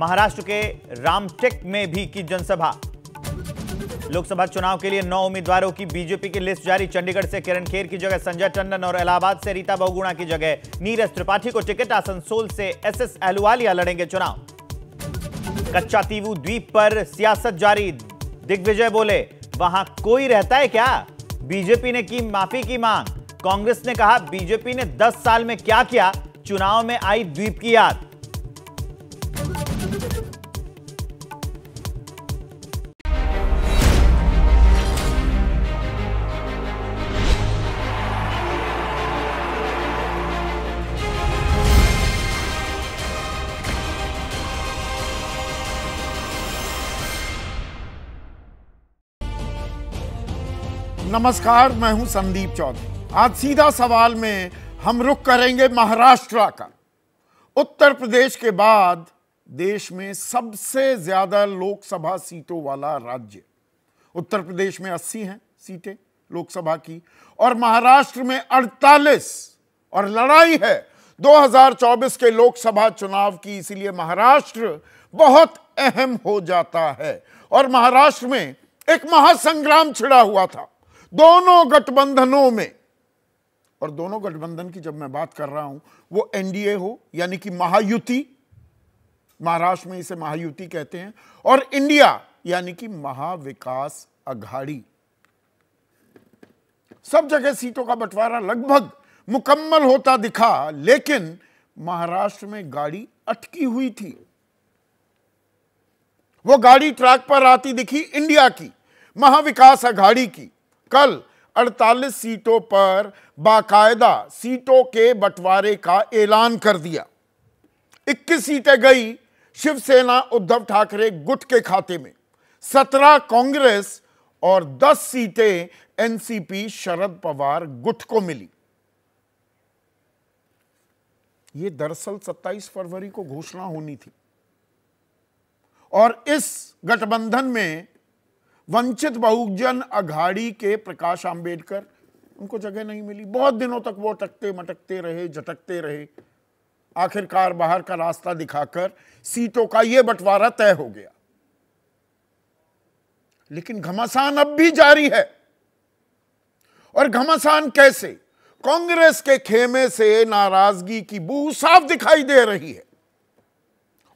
महाराष्ट्र के रामटेक में भी की जनसभा लोकसभा चुनाव के लिए नौ उम्मीदवारों की बीजेपी की लिस्ट जारी चंडीगढ़ से किरण खेर की जगह संजय टंडन और इलाहाबाद से रीता बहुगुणा की जगह नीरज त्रिपाठी को टिकट आसनसोल से एस एस अहलुवालिया लड़ेंगे चुनाव कच्चा तीवू द्वीप पर सियासत जारी दिग्विजय बोले वहां कोई रहता है क्या बीजेपी ने की माफी की मांग कांग्रेस ने कहा बीजेपी ने दस साल में क्या किया चुनाव में आई द्वीप की याद नमस्कार मैं हूं संदीप चौधरी आज सीधा सवाल में हम रुक करेंगे महाराष्ट्र का उत्तर प्रदेश के बाद देश में सबसे ज्यादा लोकसभा सीटों वाला राज्य उत्तर प्रदेश में 80 हैं सीटें लोकसभा की और महाराष्ट्र में 48 और लड़ाई है 2024 के लोकसभा चुनाव की इसलिए महाराष्ट्र बहुत अहम हो जाता है और महाराष्ट्र में एक महासंग्राम छिड़ा हुआ था दोनों गठबंधनों में और दोनों गठबंधन की जब मैं बात कर रहा हूं वो एनडीए हो यानी कि महायुति महाराष्ट्र में इसे महायुति कहते हैं और इंडिया यानी कि महाविकास अघाड़ी सब जगह सीटों का बंटवारा लगभग मुकम्मल होता दिखा लेकिन महाराष्ट्र में गाड़ी अटकी हुई थी वो गाड़ी ट्रैक पर आती दिखी इंडिया की महाविकास अघाड़ी की कल 48 सीटों पर बाकायदा सीटों के बंटवारे का ऐलान कर दिया 21 सीटें गई शिवसेना उद्धव ठाकरे गुट के खाते में 17 कांग्रेस और 10 सीटें एनसीपी शरद पवार गुट को मिली ये दरअसल 27 फरवरी को घोषणा होनी थी और इस गठबंधन में वंचित बहुजन अघाड़ी के प्रकाश आंबेडकर उनको जगह नहीं मिली बहुत दिनों तक वो अटकते मटकते रहे झटकते रहे आखिरकार बाहर का रास्ता दिखाकर सीटों का ये बंटवारा तय हो गया लेकिन घमासान अब भी जारी है और घमासान कैसे कांग्रेस के खेमे से नाराजगी की बू साफ दिखाई दे रही है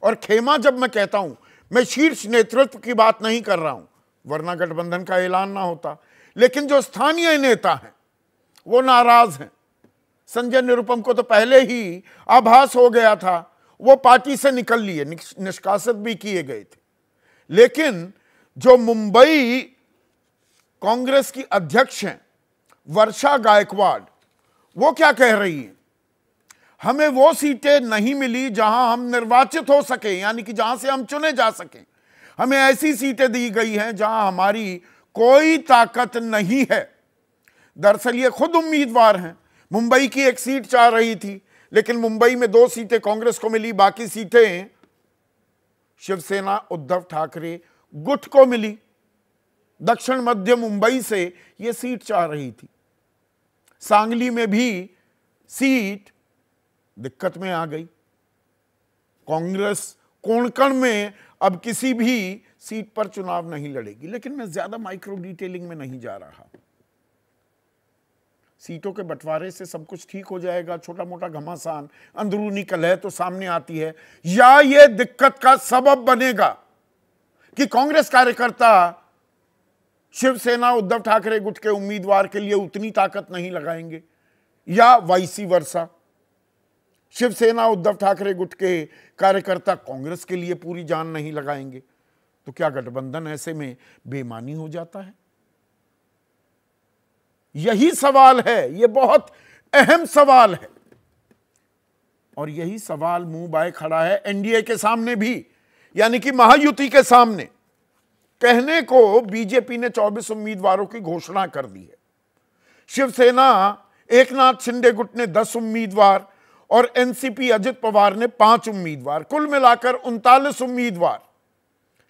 और खेमा जब मैं कहता हूं मैं शीर्ष नेतृत्व की बात नहीं कर रहा हूं वरना गठबंधन का ऐलान ना होता लेकिन जो स्थानीय नेता हैं वो नाराज हैं संजय निरुपम को तो पहले ही आभास हो गया था वो पार्टी से निकल लिए निष्कासित भी किए गए थे लेकिन जो मुंबई कांग्रेस की अध्यक्ष हैं वर्षा गायकवाड़ वो क्या कह रही है हमें वो सीटें नहीं मिली जहां हम निर्वाचित हो सके यानी कि जहां से हम चुने जा सकें हमें ऐसी सीटें दी गई हैं जहां हमारी कोई ताकत नहीं है दरअसल ये खुद उम्मीदवार हैं मुंबई की एक सीट चाह रही थी लेकिन मुंबई में दो सीटें कांग्रेस को मिली बाकी सीटें शिवसेना उद्धव ठाकरे गुट को मिली दक्षिण मध्य मुंबई से ये सीट चाह रही थी सांगली में भी सीट दिक्कत में आ गई कांग्रेस कोणकण में अब किसी भी सीट पर चुनाव नहीं लड़ेगी लेकिन मैं ज़्यादा माइक्रो डिटेलिंग में नहीं जा रहा सीटों के बंटवारे से सब कुछ ठीक हो जाएगा छोटा मोटा घमासान अंदरूनी कलह तो सामने आती है या ये दिक्कत का सबब बनेगा कि कांग्रेस कार्यकर्ता शिवसेना उद्धव ठाकरे गुट के उम्मीदवार के लिए उतनी ताकत नहीं लगाएंगे या वाइसी वर्षा शिवसेना उद्धव ठाकरे गुट के कार्यकर्ता कांग्रेस के लिए पूरी जान नहीं लगाएंगे तो क्या गठबंधन ऐसे में बेमानी हो जाता है यही सवाल है यह बहुत अहम सवाल है और यही सवाल मुंह बाय खड़ा है एनडीए के सामने भी यानी कि महायुति के सामने कहने को बीजेपी ने 24 उम्मीदवारों की घोषणा कर दी है शिवसेना एक नाथ शिंदे गुट ने 10 उम्मीदवार और एनसीपी अजित पवार ने पांच उम्मीदवार कुल मिलाकर उनतालीस उम्मीदवार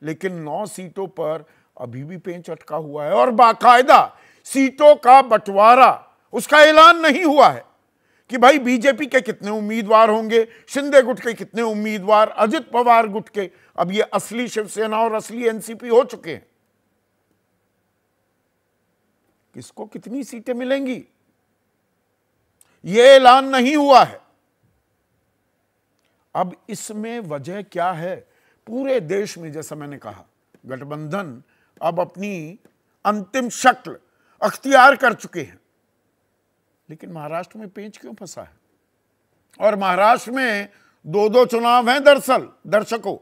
लेकिन नौ सीटों पर अभी भी पेंच अटका हुआ है और बाकायदा सीटों का बंटवारा उसका ऐलान नहीं हुआ है कि भाई बीजेपी के कितने उम्मीदवार होंगे शिंदे गुट के कितने उम्मीदवार अजित पवार गुट के अब ये असली शिवसेना और असली एनसीपी हो चुके हैं किसको कितनी सीटें मिलेंगी ये ऐलान नहीं हुआ है अब इसमें वजह क्या है पूरे देश में जैसा मैंने कहा गठबंधन अब अपनी अंतिम शक्ल अख्तियार कर चुके हैं लेकिन महाराष्ट्र में पेंच क्यों फंसा है और महाराष्ट्र में दो दो चुनाव हैं दरअसल दर्शकों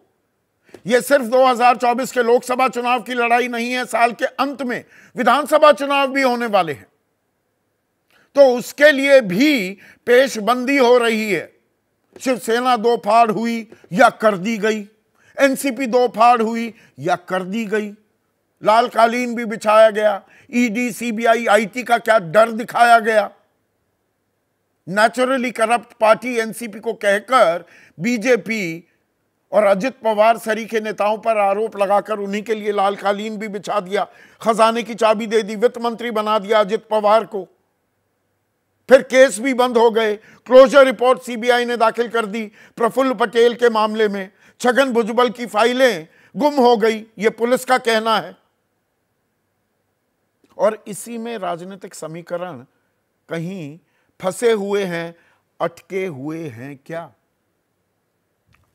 ये सिर्फ 2024 के लोकसभा चुनाव की लड़ाई नहीं है साल के अंत में विधानसभा चुनाव भी होने वाले हैं तो उसके लिए भी पेशबंदी हो रही है शिवसेना दो फाड़ हुई या कर दी गई एनसीपी दो फाड़ हुई या कर दी गई लाल कालीन भी बिछाया गया ईडी सीबीआई आईटी का क्या डर दिखाया गया नेचुरली करप्ट पार्टी एनसीपी को कहकर बीजेपी और अजित पवार सरी के नेताओं पर आरोप लगाकर उन्हीं के लिए लाल कालीन भी बिछा दिया खजाने की चाबी दे दी वित्त मंत्री बना दिया अजित पवार को फिर केस भी बंद हो गए क्लोजर रिपोर्ट सीबीआई ने दाखिल कर दी प्रफुल्ल पटेल के मामले में छगन भुजबल की फाइलें गुम हो गई ये पुलिस का कहना है और इसी में राजनीतिक समीकरण कहीं फंसे हुए हैं अटके हुए हैं क्या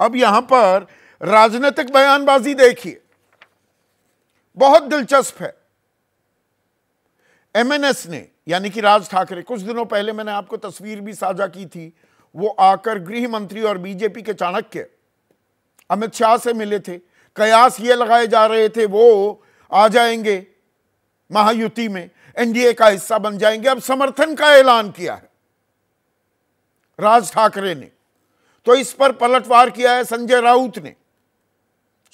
अब यहां पर राजनीतिक बयानबाजी देखिए बहुत दिलचस्प है एमएनएस ने यानी कि राज ठाकरे कुछ दिनों पहले मैंने आपको तस्वीर भी साझा की थी वो आकर गृह मंत्री और बीजेपी के चाणक्य अमित शाह से मिले थे कयास ये लगाए जा रहे थे वो आ जाएंगे महायुति में एनडीए का हिस्सा बन जाएंगे अब समर्थन का ऐलान किया है राज ठाकरे ने तो इस पर पलटवार किया है संजय राउत ने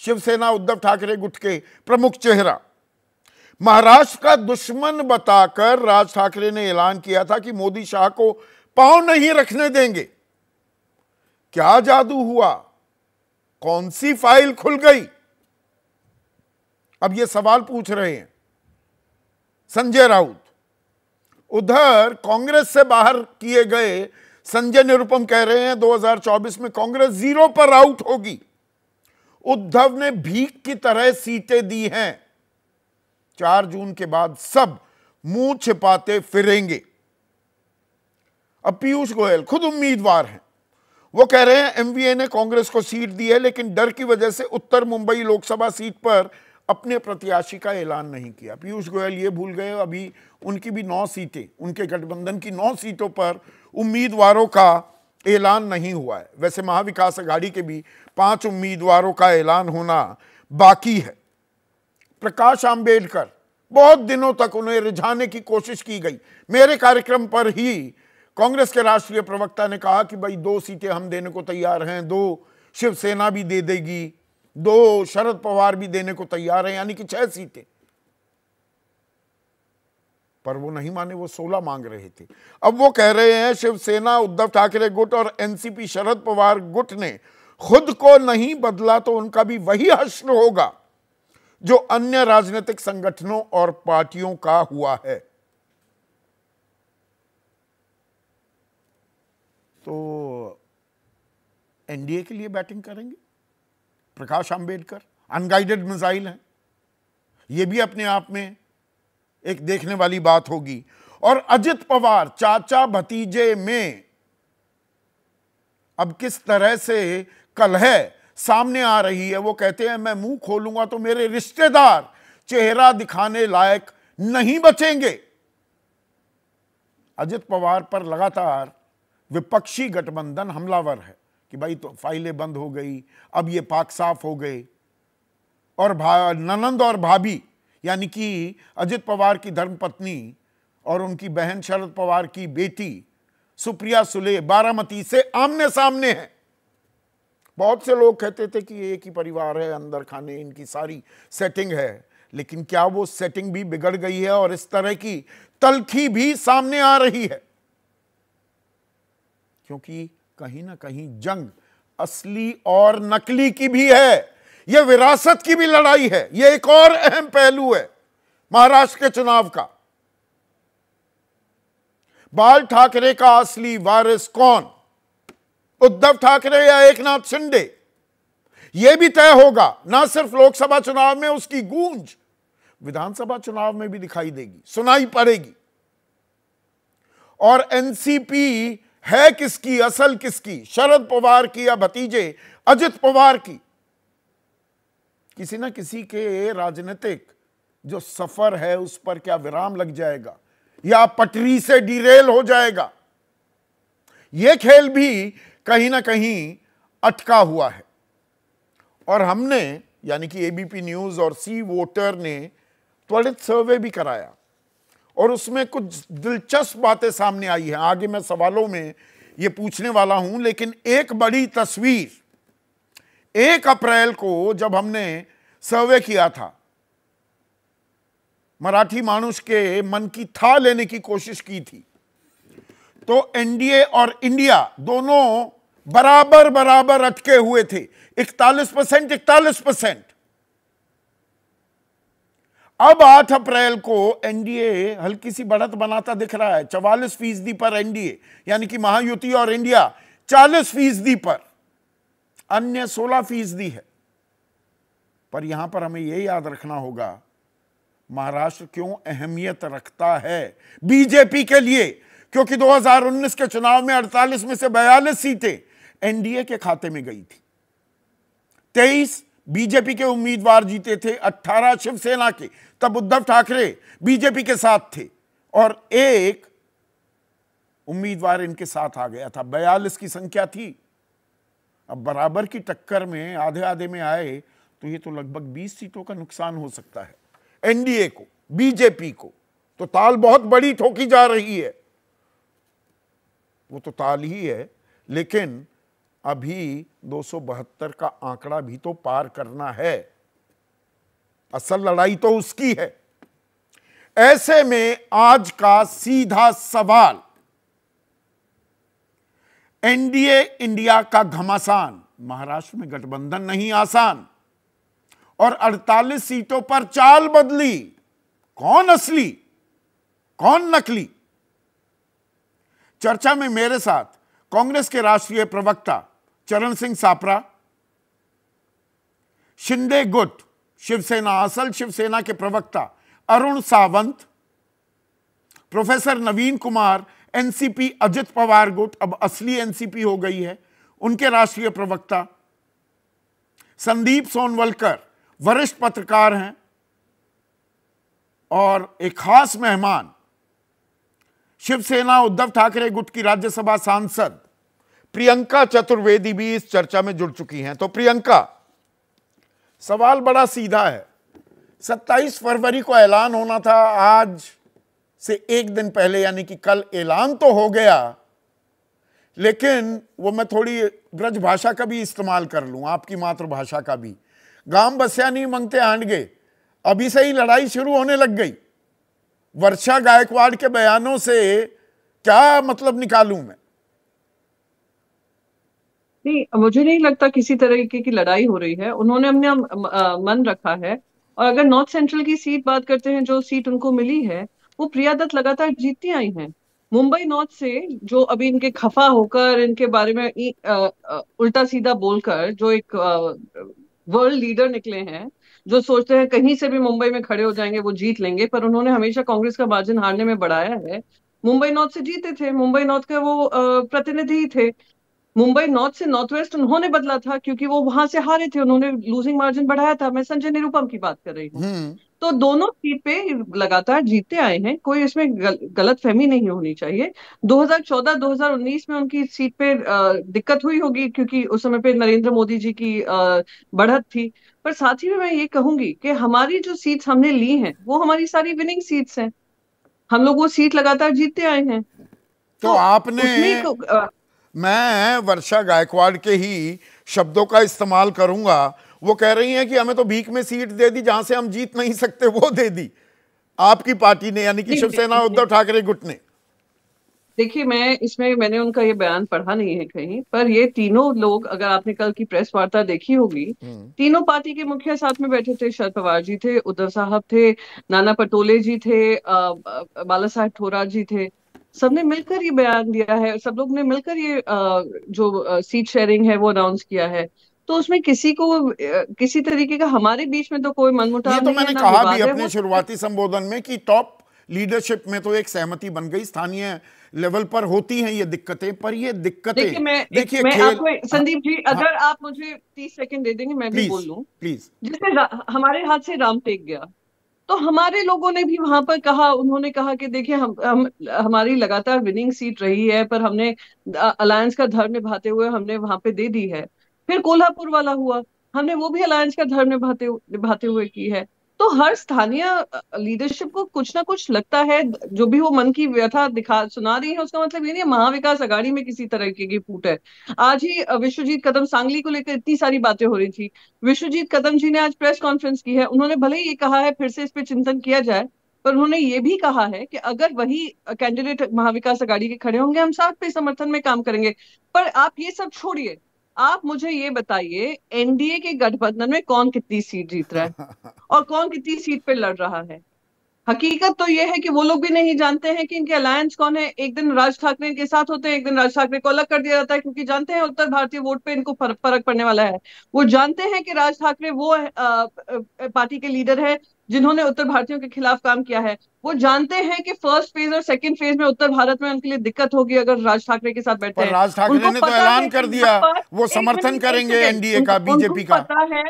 शिवसेना उद्धव ठाकरे गुट के प्रमुख चेहरा महाराष्ट्र का दुश्मन बताकर राज ठाकरे ने ऐलान किया था कि मोदी शाह को पांव नहीं रखने देंगे क्या जादू हुआ कौन सी फाइल खुल गई अब ये सवाल पूछ रहे हैं संजय राउत उधर कांग्रेस से बाहर किए गए संजय निरुपम कह रहे हैं 2024 में कांग्रेस जीरो पर आउट होगी उद्धव ने भीख की तरह सीटें दी हैं चार जून के बाद सब मुंह छिपाते फिरेंगे अब पीयूष गोयल खुद उम्मीदवार हैं वो कह रहे हैं एमवीए ने कांग्रेस को सीट दी है लेकिन डर की वजह से उत्तर मुंबई लोकसभा सीट पर अपने प्रत्याशी का ऐलान नहीं किया पीयूष गोयल ये भूल गए अभी उनकी भी नौ सीटें उनके गठबंधन की नौ सीटों पर उम्मीदवारों का ऐलान नहीं हुआ है वैसे महाविकास आघाड़ी के भी पांच उम्मीदवारों का ऐलान होना बाकी है प्रकाश आंबेडकर बहुत दिनों तक उन्हें रिझाने की कोशिश की गई मेरे कार्यक्रम पर ही कांग्रेस के राष्ट्रीय प्रवक्ता ने कहा कि भाई दो सीटें हम देने को तैयार हैं दो शिवसेना भी दे देगी दो शरद पवार भी देने को तैयार हैं यानी कि छह सीटें पर वो नहीं माने वो सोलह मांग रहे थे अब वो कह रहे हैं शिवसेना उद्धव ठाकरे गुट और एनसीपी शरद पवार गुट ने खुद को नहीं बदला तो उनका भी वही हश्र होगा जो अन्य राजनीतिक संगठनों और पार्टियों का हुआ है तो एनडीए के लिए बैटिंग करेंगे प्रकाश आंबेडकर अनगाइडेड मिसाइल हैं यह भी अपने आप में एक देखने वाली बात होगी और अजित पवार चाचा भतीजे में अब किस तरह से कल है सामने आ रही है वो कहते हैं मैं मुंह खोलूंगा तो मेरे रिश्तेदार चेहरा दिखाने लायक नहीं बचेंगे अजित पवार पर लगातार विपक्षी गठबंधन हमलावर है कि भाई तो फाइलें बंद हो गई अब ये पाक साफ हो गए और ननंद और भाभी यानी कि अजित पवार की धर्मपत्नी और उनकी बहन शरद पवार की बेटी सुप्रिया सुले बारामती से आमने सामने है बहुत से लोग कहते थे कि ये एक ही परिवार है अंदर खाने इनकी सारी सेटिंग है लेकिन क्या वो सेटिंग भी बिगड़ गई है और इस तरह की तलखी भी सामने आ रही है क्योंकि कहीं ना कहीं जंग असली और नकली की भी है यह विरासत की भी लड़ाई है यह एक और अहम पहलू है महाराष्ट्र के चुनाव का बाल ठाकरे का असली वारिस कौन उद्धव ठाकरे या एक नाथ शिंदे यह भी तय होगा ना सिर्फ लोकसभा चुनाव में उसकी गूंज विधानसभा चुनाव में भी दिखाई देगी सुनाई पड़ेगी और एनसीपी है किसकी असल किसकी शरद पवार की या भतीजे अजित पवार की किसी ना किसी के राजनीतिक जो सफर है उस पर क्या विराम लग जाएगा या पटरी से डिरेल हो जाएगा यह खेल भी कहीं ना कहीं अटका हुआ है और हमने यानी कि एबीपी न्यूज़ और सी वोटर ने त्वरित सर्वे भी कराया और उसमें कुछ दिलचस्प बातें सामने आई हैं आगे मैं सवालों में ये पूछने वाला हूं लेकिन एक बड़ी तस्वीर एक अप्रैल को जब हमने सर्वे किया था मराठी मानुष के मन की था लेने की कोशिश की थी तो एनडीए और इंडिया दोनों बराबर बराबर अटके हुए थे इकतालीस परसेंट इकतालीस परसेंट अब 8 अप्रैल को एनडीए हल्की सी बढ़त बनाता दिख रहा है चवालीस फीसदी पर एनडीए यानी कि महायुति और इंडिया चालीस फीसदी पर अन्य सोलह फीसदी है पर यहां पर हमें यह याद रखना होगा महाराष्ट्र क्यों अहमियत रखता है बीजेपी के लिए क्योंकि 2019 के चुनाव में 48 में से बयालीस सीटें एनडीए के खाते में गई थी तेईस बीजेपी के उम्मीदवार जीते थे अट्ठारह शिवसेना के तब उद्धव ठाकरे बीजेपी के साथ थे और एक उम्मीदवार इनके साथ आ गया था बयालीस की संख्या थी अब बराबर की टक्कर में आधे आधे में आए तो ये तो लगभग 20 सीटों का नुकसान हो सकता है एनडीए को बीजेपी को तो ताल बहुत बड़ी ठोकी जा रही है वो तो ताल ही है लेकिन अभी दो का आंकड़ा भी तो पार करना है असल लड़ाई तो उसकी है ऐसे में आज का सीधा सवाल एनडीए इंडिया का घमासान महाराष्ट्र में गठबंधन नहीं आसान और 48 सीटों पर चाल बदली कौन असली कौन नकली चर्चा में मेरे साथ कांग्रेस के राष्ट्रीय प्रवक्ता चरण सिंह सापरा शिंदे गुट शिवसेना असल शिवसेना के प्रवक्ता अरुण सावंत प्रोफेसर नवीन कुमार एनसीपी अजित पवार गुट अब असली एनसीपी हो गई है उनके राष्ट्रीय प्रवक्ता संदीप सोनवलकर वरिष्ठ पत्रकार हैं और एक खास मेहमान शिवसेना उद्धव ठाकरे गुट की राज्यसभा सांसद प्रियंका चतुर्वेदी भी इस चर्चा में जुड़ चुकी हैं तो प्रियंका सवाल बड़ा सीधा है 27 फरवरी को ऐलान होना था आज से एक दिन पहले यानी कि कल ऐलान तो हो गया लेकिन वो मैं थोड़ी ब्रज भाषा का भी इस्तेमाल कर लूं आपकी मातृभाषा का भी गांव बस्या नहीं मंगते आंट गए अभी से ही लड़ाई शुरू होने लग गई वर्षा गायकवाड़ के बयानों से क्या मतलब निकालू मैं नहीं मुझे नहीं लगता किसी तरीके की लड़ाई हो रही है उन्होंने अपने मन रखा है और अगर नॉर्थ सेंट्रल की सीट बात करते हैं जो सीट उनको मिली है वो प्रिया दत्त लगातार जीतती आई हैं मुंबई नॉर्थ से जो अभी इनके खफा होकर इनके बारे में आ, आ, उल्टा सीधा बोलकर जो एक वर्ल्ड लीडर निकले हैं जो सोचते हैं कहीं से भी मुंबई में खड़े हो जाएंगे वो जीत लेंगे पर उन्होंने हमेशा कांग्रेस का मार्जिन हारने में बढ़ाया है मुंबई नॉर्थ से जीते थे मुंबई नॉर्थ के वो प्रतिनिधि थे मुंबई नॉर्थ से नॉर्थ वेस्ट उन्होंने बदला था क्योंकि वो वहां से हारे थे उन्होंने लूजिंग मार्जिन बढ़ाया था मैं संजय निरुपम की बात कर रही हूँ हम्म। तो दोनों सीट पे लगातार जीतते आए हैं कोई इसमें गल, गलत फहमी नहीं होनी चाहिए 2014-2019 में उनकी सीट पे दिक्कत हुई होगी क्योंकि उस समय पे नरेंद्र मोदी जी की बढ़त थी पर साथ ही में मैं ये कहूंगी कि हमारी जो सीट्स हमने ली हैं वो हमारी सारी विनिंग सीट्स हैं हम लोग वो सीट लगातार जीतते आए हैं तो, तो आपने मैं वर्षा गायकवाड़ के ही शब्दों का इस्तेमाल करूंगा वो कह रही हैं कि हमें तो भीख में सीट दे दी जहां से हम जीत नहीं सकते वो दे दी आपकी पार्टी ने यानी कि शिवसेना उद्धव ठाकरे गुट ने देखिए मैं इसमें मैंने उनका ये बयान पढ़ा नहीं है कहीं पर ये तीनों लोग अगर आपने कल की प्रेस वार्ता देखी होगी हम्म। तीनों पार्टी के मुखिया साथ में बैठे थे शरद पवार जी थे उद्धव साहब थे नाना पटोले जी थे बाला साहेब थोरा जी थे सबने मिलकर ये बयान दिया है सब लोग ने मिलकर ये जो सीट शेयरिंग है वो अनाउंस किया है तो उसमें किसी को किसी तरीके का हमारे बीच में तो कोई मनमुटाव तो मैंने कहा भी अपने शुरुआती संबोधन में कि टॉप लीडरशिप में तो एक सहमति बन गई स्थानीय लेवल पर होती हैं ये दिक्कतें पर ये दिक्कतें देखिए मैं, मैं आपको हाँ, संदीप जी हाँ। अगर हा, आप मुझे तीस सेकंड दे देंगे मैं भी बोल लू प्लीज जैसे हमारे हाथ से राम टेक गया तो हमारे लोगों ने भी वहां पर कहा उन्होंने कहा कि देखिए हम, हम हमारी लगातार विनिंग सीट रही है पर हमने अलायंस का धर्म निभाते हुए हमने वहां पे दे दी है फिर कोल्हापुर वाला हुआ हमने वो भी अलायंस का धर्म निभाते निभाते हुए की है तो हर स्थानीय लीडरशिप को कुछ ना कुछ लगता है जो भी वो मन की व्यथा दिखा सुना रही है उसका मतलब ये नहीं महाविकास अगाड़ी में किसी तरह की फूट है आज ही विश्वजीत कदम सांगली को लेकर इतनी सारी बातें हो रही थी विश्वजीत कदम जी ने आज प्रेस कॉन्फ्रेंस की है उन्होंने भले ही ये कहा है फिर से इस पर चिंतन किया जाए पर उन्होंने ये भी कहा है कि अगर वही कैंडिडेट महाविकास अगाड़ी के खड़े होंगे हम साथ पे समर्थन में काम करेंगे पर आप ये सब छोड़िए आप मुझे ये बताइए एनडीए के गठबंधन में कौन कितनी सीट जीत रहा है और कौन कितनी सीट पर लड़ रहा है हकीकत तो ये है कि वो लोग भी नहीं जानते हैं कि इनके अलायंस कौन है एक दिन राज ठाकरे के साथ होते हैं एक दिन राज ठाकरे को अलग कर दिया जाता है क्योंकि जानते हैं उत्तर भारतीय वोट पे इनको फर्क फर्क पड़ने वाला है वो जानते हैं कि राज ठाकरे वो पार्टी के लीडर है जिन्होंने उत्तर भारतीयों के खिलाफ काम किया है वो जानते हैं कि फर्स्ट फेज और सेकंड फेज में उत्तर भारत में उनके लिए दिक्कत होगी अगर राज ठाकरे के साथ बैठे राज ठाकरे ने तो ऐलान कर दिया वो समर्थन करेंगे एनडीए का बीजेपी का पता है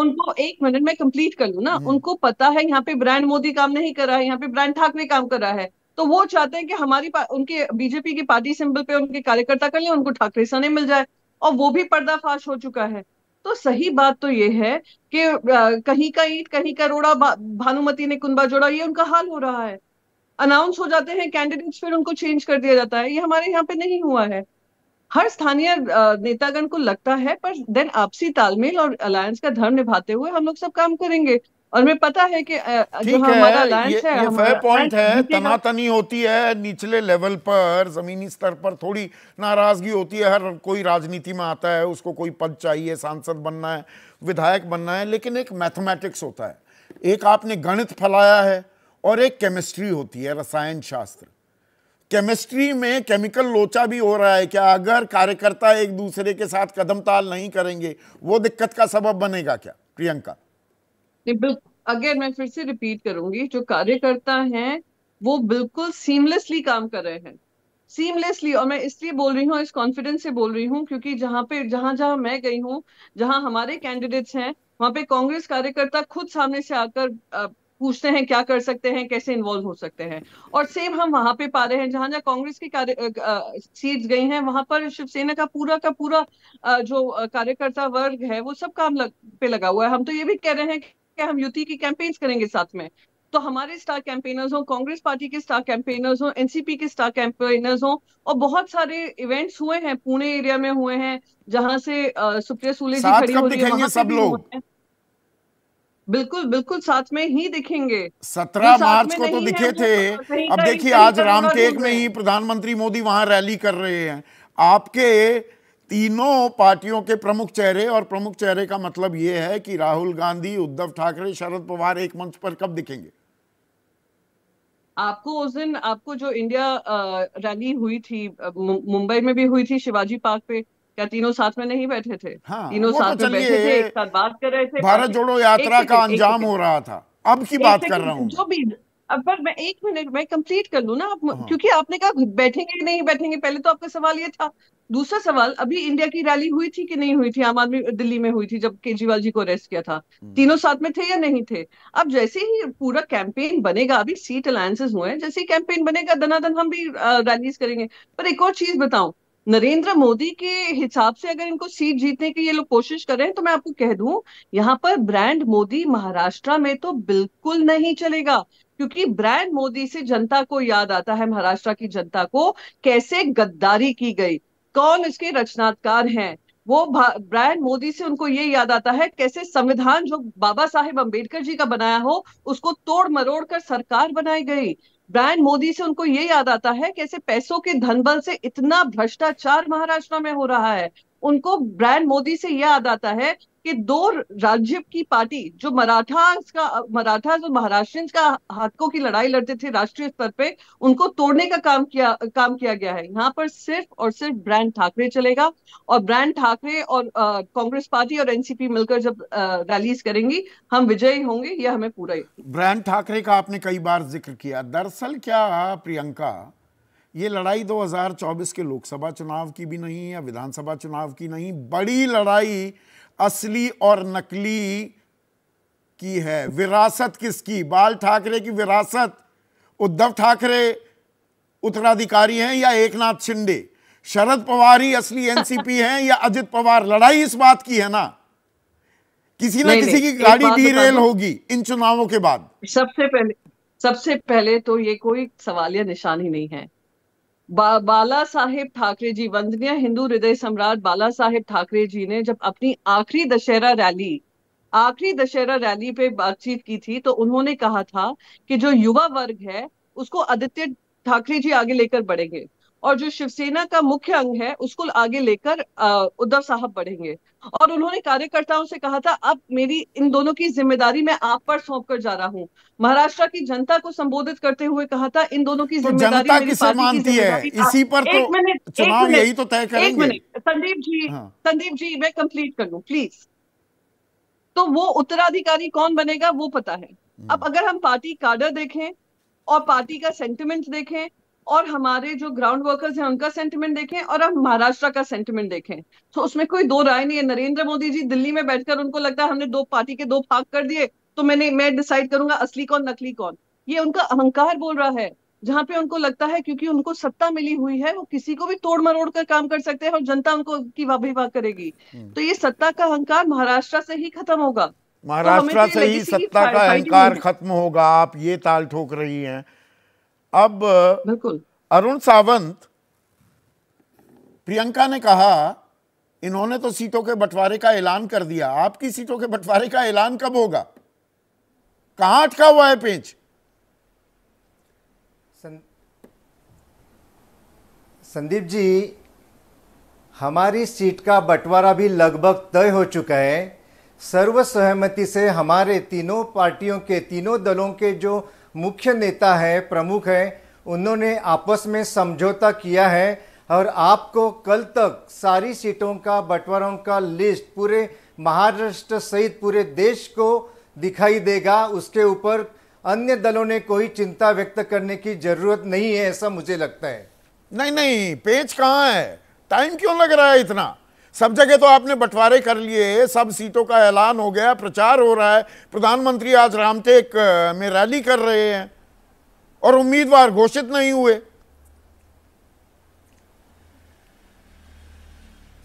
उनको एक मिनट में कंप्लीट कर लू ना हम्म। उनको पता है यहाँ पे ब्रांड मोदी काम नहीं कर रहा है यहाँ पे ब्रांड ठाकरे काम कर रहा है तो वो चाहते हैं कि हमारी उनके बीजेपी के पार्टी सिंबल पे उनके कार्यकर्ता कर लें उनको ठाकरे सने मिल जाए और वो भी पर्दाफाश हो चुका है तो सही बात तो ये है कि कहीं का ईट कहीं का रोड़ा भानुमती ने कुंबा जोड़ा ये उनका हाल हो रहा है अनाउंस हो जाते हैं कैंडिडेट्स फिर उनको चेंज कर दिया जाता है ये हमारे यहाँ पे नहीं हुआ है हर स्थानीय नेतागण को लगता है पर देन आपसी तालमेल और अलायंस का धर्म निभाते हुए हम लोग सब काम करेंगे और मैं पता है कि जो हमारा अलायंस है ये, ये फेयर पॉइंट है तनातनी होती है निचले लेवल पर जमीनी स्तर पर थोड़ी नाराजगी होती है हर कोई राजनीति में आता है उसको कोई पद चाहिए सांसद बनना है विधायक बनना है लेकिन एक मैथमेटिक्स होता है एक आपने गणित फैलाया है और एक केमिस्ट्री होती है रसायन शास्त्र केमिस्ट्री में केमिकल लोचा भी हो रहा है क्या अगर कार्यकर्ता एक दूसरे के साथ कदम ताल नहीं करेंगे वो दिक्कत का सबब बनेगा क्या प्रियंका अगेन मैं फिर से रिपीट करूंगी जो कार्यकर्ता हैं वो बिल्कुल सीमलेसली काम कर रहे हैं सीमलेसली और मैं इसलिए बोल रही हूँ इस कॉन्फिडेंस से बोल रही हूँ क्योंकि जहां पे जहां जहां मैं गई हूँ जहां हमारे कैंडिडेट्स हैं वहां पे कांग्रेस कार्यकर्ता खुद सामने से आकर पूछते हैं क्या कर सकते हैं कैसे इन्वॉल्व हो सकते हैं और सेम हम वहां पे पा रहे हैं जहां जहां कांग्रेस की कार्य सीट्स गई हैं वहां पर शिवसेना का पूरा का पूरा जो कार्यकर्ता वर्ग है वो सब काम लग, पे लगा हुआ है हम तो ये भी कह रहे हैं कि कि हम युति की कैंपेन्स करेंगे साथ में तो हमारे स्टार कैंपेनर्स हों कांग्रेस पार्टी के स्टार कैंपेनर्स हों एनसीपी के स्टार कैंपेनर्स हों और बहुत सारे इवेंट्स हुए हैं पुणे एरिया में हुए हैं जहां से सुप्रिया सूले जी खड़ी हो रही है सब लोग बिल्कुल बिल्कुल साथ में ही दिखेंगे सत्रह मार्च को तो दिखे थे तो अब देखिए आज रामटेक में ही प्रधानमंत्री मोदी वहां रैली कर रहे हैं आपके तीनों पार्टियों के प्रमुख चेहरे और प्रमुख चेहरे का मतलब यह है कि राहुल गांधी उद्धव ठाकरे शरद पवार एक मंच पर कब दिखेंगे आपको उस दिन आपको जो इंडिया रैली हुई थी मुंबई में भी हुई थी शिवाजी पार्क पे क्या तीनों साथ में नहीं बैठे थे हाँ, तीनों साथ तो में बैठे थे एक साथ बात कर रहे थे भारत जोड़ो यात्रा का अंजाम हो रहा था अब की बात कर रहा हूँ जो भी अब पर मैं एक मिनट मैं कंप्लीट कर लू ना आप हाँ। क्योंकि आपने कहा बैठेंगे नहीं बैठेंगे पहले तो आपका सवाल ये था दूसरा सवाल अभी इंडिया की रैली हुई थी कि नहीं हुई थी आम आदमी दिल्ली में हुई थी जब केजरीवाल जी को अरेस्ट किया था हम्म। तीनों साथ में थे या नहीं थे अब जैसे ही पूरा कैंपेन बनेगा अभी सीट अलायंसेस हुए हैं जैसे ही कैंपेन बनेगा धनाधन हम भी रैलीज करेंगे पर एक और चीज बताऊं नरेंद्र मोदी के हिसाब से अगर इनको सीट जीतने की ये लोग कोशिश कर रहे हैं तो मैं आपको कह दूं यहाँ पर ब्रांड मोदी महाराष्ट्र में तो बिल्कुल नहीं चलेगा क्योंकि ब्रांड मोदी से जनता को याद आता है महाराष्ट्र की जनता को कैसे गद्दारी की गई कौन इसके रचनात्कार हैं वो ब्रायन मोदी से उनको ये याद आता है कैसे संविधान जो बाबा साहेब अंबेडकर जी का बनाया हो उसको तोड़ मरोड़ कर सरकार बनाई गई ब्रायन मोदी से उनको ये याद आता है कैसे पैसों के धनबल से इतना भ्रष्टाचार महाराष्ट्र में हो रहा है उनको ब्रायन मोदी से यह याद आता है कि दो राज्य की पार्टी जो मराठा का मराठा और महाराष्ट्र का हाथों की लड़ाई लड़ते थे राष्ट्रीय स्तर पे उनको तोड़ने का काम किया काम किया गया है यहाँ पर सिर्फ और सिर्फ ब्रांड ठाकरे चलेगा और ब्रांड ठाकरे और कांग्रेस पार्टी और एनसीपी मिलकर जब रैलीज करेंगी हम विजयी होंगे यह हमें पूरा ही ब्रांड ठाकरे का आपने कई बार जिक्र किया दरअसल क्या प्रियंका ये लड़ाई 2024 के लोकसभा चुनाव की भी नहीं या विधानसभा चुनाव की नहीं बड़ी लड़ाई असली और नकली की है विरासत किसकी बाल ठाकरे की विरासत उद्धव ठाकरे उत्तराधिकारी हैं या एकनाथ शिंदे शरद पवार ही असली एनसीपी हैं या अजित पवार लड़ाई इस बात की है ना किसी ना किसी की गाड़ी रेल होगी इन चुनावों के बाद सबसे पहले सबसे पहले तो ये कोई सवालिया निशान ही नहीं है बा, बाला साहेब ठाकरे जी वंदनीय हिंदू हृदय सम्राट बाला साहेब ठाकरे जी ने जब अपनी आखिरी दशहरा रैली आखिरी दशहरा रैली पे बातचीत की थी तो उन्होंने कहा था कि जो युवा वर्ग है उसको आदित्य ठाकरे जी आगे लेकर बढ़ेंगे और जो शिवसेना का मुख्य अंग है उसको आगे लेकर उद्धव साहब बढ़ेंगे और उन्होंने कार्यकर्ताओं से कहा था अब मेरी इन दोनों की जिम्मेदारी मैं आप पर सौंप कर जा रहा हूं महाराष्ट्र की जनता को संबोधित करते हुए कहा था इन दोनों की तो जिम्मेदारी मेरी की है इसी पर तो मिनट चुनाव यही तो तय करेंगे एक मिनट संदीप जी हाँ। संदीप जी मैं कंप्लीट कर लू प्लीज तो वो उत्तराधिकारी कौन बनेगा वो पता है अब हम्म। अगर हम पार्टी काडर देखें और पार्टी का सेंटिमेंट देखें और हमारे जो ग्राउंड वर्कर्स हैं उनका सेंटिमेंट देखें और अब महाराष्ट्र का सेंटिमेंट देखें तो उसमें कोई दो राय नहीं है नरेंद्र मोदी जी दिल्ली में बैठकर उनको लगता है हमने दो पार्टी के दो भाग कर दिए तो मैंने मैं डिसाइड करूंगा असली कौन नकली कौन ये उनका अहंकार बोल रहा है जहां पे उनको लगता है क्योंकि उनको सत्ता मिली हुई है वो किसी को भी तोड़ मरोड़ कर काम कर सकते हैं और जनता उनको की वाह वाह करेगी हम्म। तो ये सत्ता का अहंकार महाराष्ट्र से ही खत्म होगा तो महाराष्ट्र तो से ही सत्ता का अहंकार खत्म होगा आप ये ताल ठोक रही हैं अब बिल्कुल अरुण सावंत प्रियंका ने कहा इन्होंने तो सीटों के बंटवारे का ऐलान कर दिया आपकी सीटों के बंटवारे का ऐलान कब होगा कहां अटका हुआ है पेंच सं... संदीप जी हमारी सीट का बंटवारा भी लगभग तय हो चुका है सर्वसहमति से हमारे तीनों पार्टियों के तीनों दलों के जो मुख्य नेता है प्रमुख है उन्होंने आपस में समझौता किया है और आपको कल तक सारी सीटों का बंटवारों का लिस्ट पूरे महाराष्ट्र सहित पूरे देश को दिखाई देगा उसके ऊपर अन्य दलों ने कोई चिंता व्यक्त करने की जरूरत नहीं है ऐसा मुझे लगता है नहीं नहीं पेज कहाँ है टाइम क्यों लग रहा है इतना सब जगह तो आपने बंटवारे कर लिए सब सीटों का ऐलान हो गया प्रचार हो रहा है प्रधानमंत्री आज रामटेक में रैली कर रहे हैं और उम्मीदवार घोषित नहीं हुए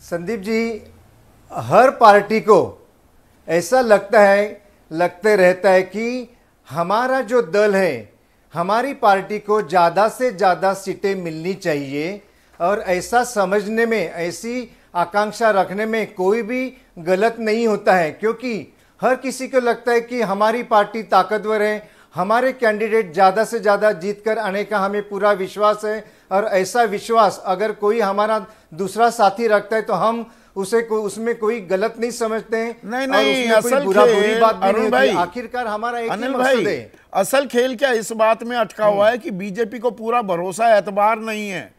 संदीप जी हर पार्टी को ऐसा लगता है लगते रहता है कि हमारा जो दल है हमारी पार्टी को ज़्यादा से ज़्यादा सीटें मिलनी चाहिए और ऐसा समझने में ऐसी आकांक्षा रखने में कोई भी गलत नहीं होता है क्योंकि हर किसी को लगता है कि हमारी पार्टी ताकतवर है हमारे कैंडिडेट ज़्यादा से ज़्यादा जीत कर आने का हमें पूरा विश्वास है और ऐसा विश्वास अगर कोई हमारा दूसरा साथी रखता है तो हम उसे को, उसमें कोई गलत नहीं समझते हैं नहीं नहीं असल बुरा बुरी बात नहीं भाई आखिरकार हमारा एक अनिल भाई असल खेल क्या इस बात में अटका हुआ है कि बीजेपी को पूरा भरोसा एतबार नहीं है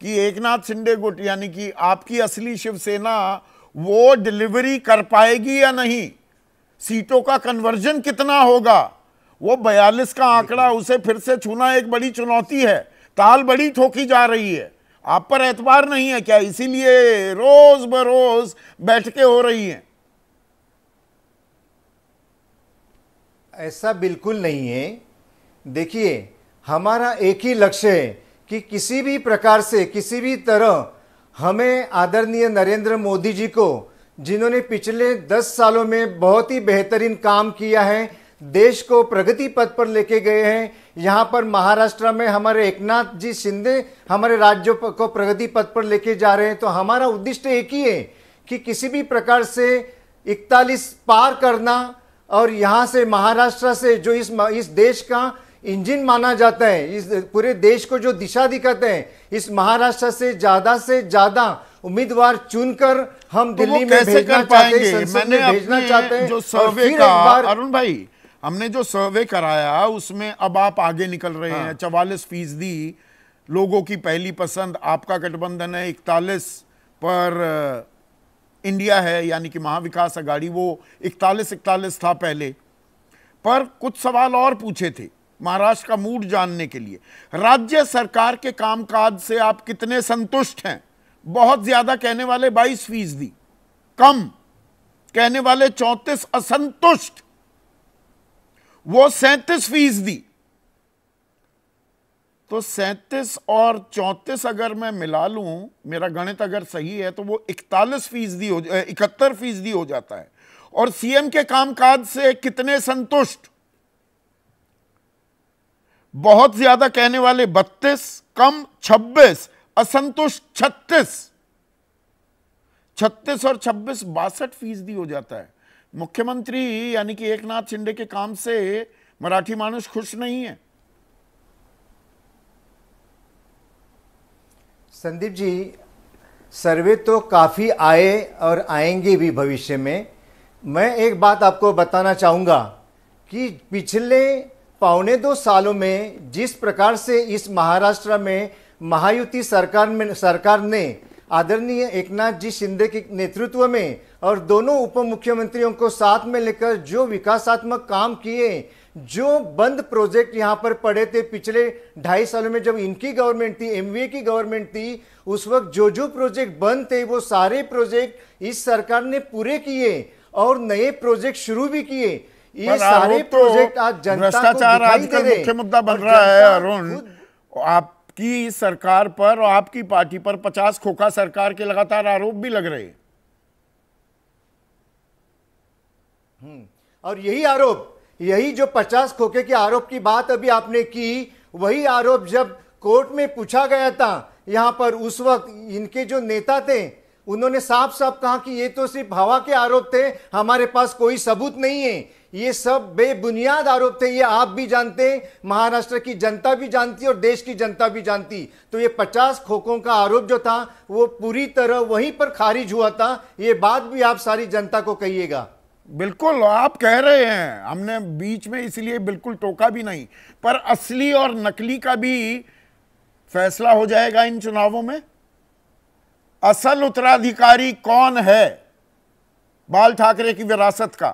कि एकनाथ शिंदे गुट यानी कि आपकी असली शिवसेना वो डिलीवरी कर पाएगी या नहीं सीटों का कन्वर्जन कितना होगा वो बयालीस का आंकड़ा उसे फिर से छूना एक बड़ी चुनौती है ताल बड़ी ठोकी जा रही है आप पर एतबार नहीं है क्या इसीलिए रोज बरोज बैठकें हो रही हैं ऐसा बिल्कुल नहीं है देखिए हमारा एक ही लक्ष्य है कि किसी भी प्रकार से किसी भी तरह हमें आदरणीय नरेंद्र मोदी जी को जिन्होंने पिछले दस सालों में बहुत ही बेहतरीन काम किया है देश को प्रगति पथ पर लेके गए हैं यहाँ पर महाराष्ट्र में हमारे एकनाथ जी शिंदे हमारे राज्यों को प्रगति पथ पर लेके जा रहे हैं तो हमारा उद्दिष्ट एक ही है कि किसी भी प्रकार से इकतालीस पार करना और यहाँ से महाराष्ट्र से जो इस इस देश का इंजन माना जाता है इस पूरे देश को जो दिशा दिखाते हैं इस महाराष्ट्र से ज्यादा से ज्यादा उम्मीदवार चुनकर हम तो दिल्ली में कैसे कर पाएंगे मैंने भेजना चाहते हैं जो सर्वे का अरुण भाई हमने जो सर्वे कराया उसमें अब आप आगे निकल रहे हैं हाँ। चवालीस फीसदी लोगों की पहली पसंद आपका गठबंधन है इकतालीस पर इंडिया है यानी कि महाविकास अगाड़ी वो इकतालीस इकतालीस था पहले पर कुछ सवाल और पूछे थे महाराष्ट्र का मूड जानने के लिए राज्य सरकार के कामकाज से आप कितने संतुष्ट हैं बहुत ज्यादा कहने वाले बाईस फीसदी कम कहने वाले चौंतीस असंतुष्ट वो सैंतीस फीसदी तो सैंतीस और चौंतीस अगर मैं मिला लूं मेरा गणित अगर सही है तो वो इकतालीस फीसदी हो इकहत्तर फीसदी हो जाता है और सीएम के कामकाज से कितने संतुष्ट बहुत ज्यादा कहने वाले बत्तीस कम छब्बीस असंतुष्ट छत्तीस छत्तीस और छब्बीस बासठ फीसदी हो जाता है मुख्यमंत्री यानी कि एक नाथ शिंदे के काम से मराठी मानुष खुश नहीं है संदीप जी सर्वे तो काफ़ी आए और आएंगे भी भविष्य में मैं एक बात आपको बताना चाहूंगा कि पिछले पौने दो सालों में जिस प्रकार से इस महाराष्ट्र में महायुति सरकार में सरकार ने आदरणीय एकनाथ जी शिंदे के नेतृत्व में और दोनों उप मुख्यमंत्रियों को साथ में लेकर जो विकासात्मक काम किए जो बंद प्रोजेक्ट यहाँ पर पड़े थे पिछले ढाई सालों में जब इनकी गवर्नमेंट थी एमवीए की गवर्नमेंट थी उस वक्त जो जो प्रोजेक्ट बंद थे वो सारे प्रोजेक्ट इस सरकार ने पूरे किए और नए प्रोजेक्ट शुरू भी किए ये सारे प्रोजेक्ट तो आज जनता भ्रष्टाचार आजकल मुख्य मुद्दा बन रहा है अरुण आपकी सरकार पर और आपकी पार्टी पर पचास खोखा सरकार के लगातार आरोप भी लग रहे हम्म, और यही आरोप यही जो पचास खोखे के आरोप की बात अभी आपने की वही आरोप जब कोर्ट में पूछा गया था यहाँ पर उस वक्त इनके जो नेता थे उन्होंने साफ साफ कहा कि ये तो सिर्फ हवा के आरोप थे हमारे पास कोई सबूत नहीं है ये सब बेबुनियाद आरोप थे ये आप भी जानते महाराष्ट्र की जनता भी जानती और देश की जनता भी जानती तो ये पचास खोखों का आरोप जो था वो पूरी तरह वहीं पर खारिज हुआ था ये बात भी आप सारी जनता को कहिएगा बिल्कुल आप कह रहे हैं हमने बीच में इसलिए बिल्कुल टोका भी नहीं पर असली और नकली का भी फैसला हो जाएगा इन चुनावों में असल उत्तराधिकारी कौन है बाल ठाकरे की विरासत का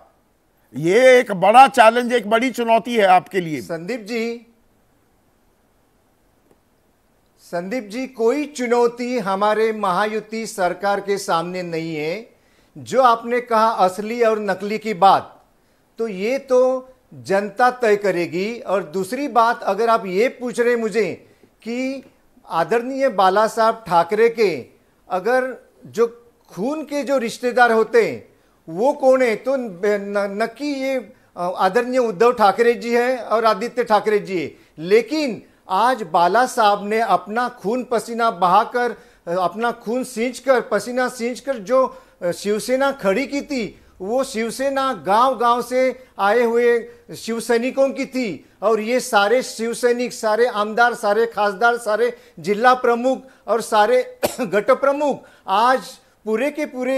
ये एक बड़ा चैलेंज एक बड़ी चुनौती है आपके लिए संदीप जी संदीप जी कोई चुनौती हमारे महायुति सरकार के सामने नहीं है जो आपने कहा असली और नकली की बात तो ये तो जनता तय करेगी और दूसरी बात अगर आप ये पूछ रहे मुझे कि आदरणीय बाला साहब ठाकरे के अगर जो खून के जो रिश्तेदार होते हैं वो कौन है तो नक्की ये आदरणीय उद्धव ठाकरे जी हैं और आदित्य ठाकरे जी है लेकिन आज बाला साहब ने अपना खून पसीना बहाकर अपना खून सींच कर पसीना सींच कर जो शिवसेना खड़ी की थी वो शिवसेना गांव-गांव से आए हुए शिव सैनिकों की थी और ये सारे शिव सैनिक सारे आमदार सारे खासदार सारे जिला प्रमुख और सारे घट प्रमुख आज पूरे के पूरे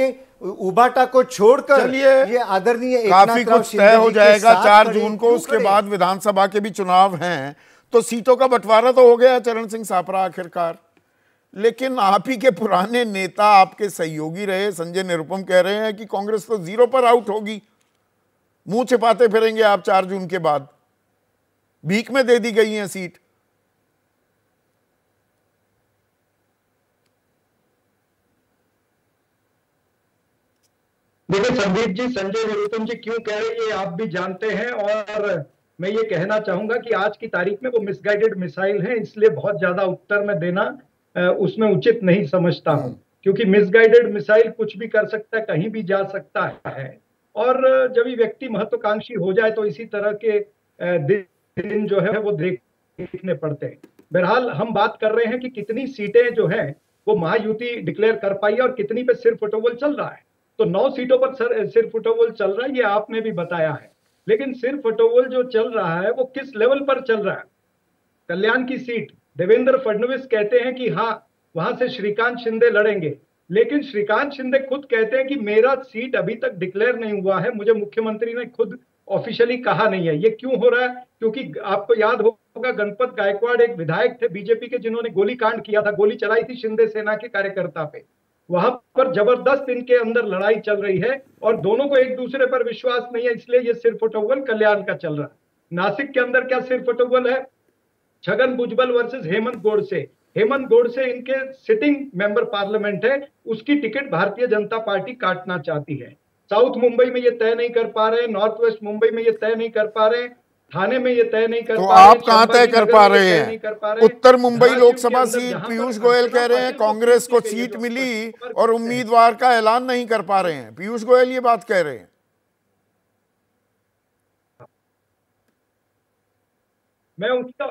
उबाटा को छोड़कर चलिए ये आदरणीय काफी कुछ तय हो जाएगा चार जून को उसके बाद विधानसभा के भी चुनाव हैं तो सीटों का बंटवारा तो हो गया चरण सिंह सापरा आखिरकार लेकिन आप ही के पुराने नेता आपके सहयोगी रहे संजय निरुपम कह रहे हैं कि कांग्रेस तो जीरो पर आउट होगी मुंह छिपाते फिरेंगे आप चार जून के बाद भीख में दे दी गई है सीट देखिए संदीप जी संजय निरुपम जी क्यों कह रहे हैं आप भी जानते हैं और मैं ये कहना चाहूंगा कि आज की तारीख में वो मिसगाइडेड मिसाइल है इसलिए बहुत ज्यादा उत्तर में देना उसमें उचित नहीं समझता हूं हाँ। क्योंकि मिसगाइडेड मिसाइल कुछ भी कर सकता है कहीं भी जा सकता है और जब ये व्यक्ति महत्वाकांक्षी हो जाए तो इसी तरह के दिन जो है वो देखने पड़ते हैं बहरहाल हम बात कर रहे हैं कि कितनी सीटें जो है वो महायुति डिक्लेयर कर पाई है और कितनी पे सिर्फ फुटोबॉल चल रहा है तो नौ सीटों पर सर सिर्फ फुटोबॉल चल रहा है ये आपने भी बताया है लेकिन सिर्फ फुटोबॉल जो चल रहा है वो किस लेवल पर चल रहा है कल्याण की सीट देवेंद्र फडणवीस कहते हैं कि हाँ वहां से श्रीकांत शिंदे लड़ेंगे लेकिन श्रीकांत शिंदे खुद कहते हैं कि मेरा सीट अभी तक डिक्लेयर नहीं हुआ है मुझे मुख्यमंत्री ने खुद ऑफिशियली कहा नहीं है ये क्यों हो रहा है क्योंकि आपको याद होगा गणपत गायकवाड़ एक विधायक थे बीजेपी के जिन्होंने गोली कांड किया था गोली चलाई थी शिंदे सेना के कार्यकर्ता पे वहां पर जबरदस्त इनके अंदर लड़ाई चल रही है और दोनों को एक दूसरे पर विश्वास नहीं है इसलिए ये सिर फुटोवल कल्याण का चल रहा है नासिक के अंदर क्या सिर फुटोवल है छगन भुजबल वर्सेस हेमंत गोडसे हेमंत गोडसे इनके सिटिंग मेंबर पार्लियामेंट है उसकी टिकट भारतीय जनता पार्टी काटना चाहती है साउथ मुंबई में ये तय नहीं कर पा रहे नॉर्थ वेस्ट मुंबई में ये तय नहीं कर पा रहे थाने में ये तय नहीं कर तो आप कहाँ तय कर पा रहे हैं उत्तर मुंबई लोकसभा सीट पीयूष गोयल कह रहे हैं कांग्रेस को सीट मिली और उम्मीदवार का ऐलान नहीं कर पा रहे हैं पीयूष गोयल ये बात कह रहे हैं मैं उसका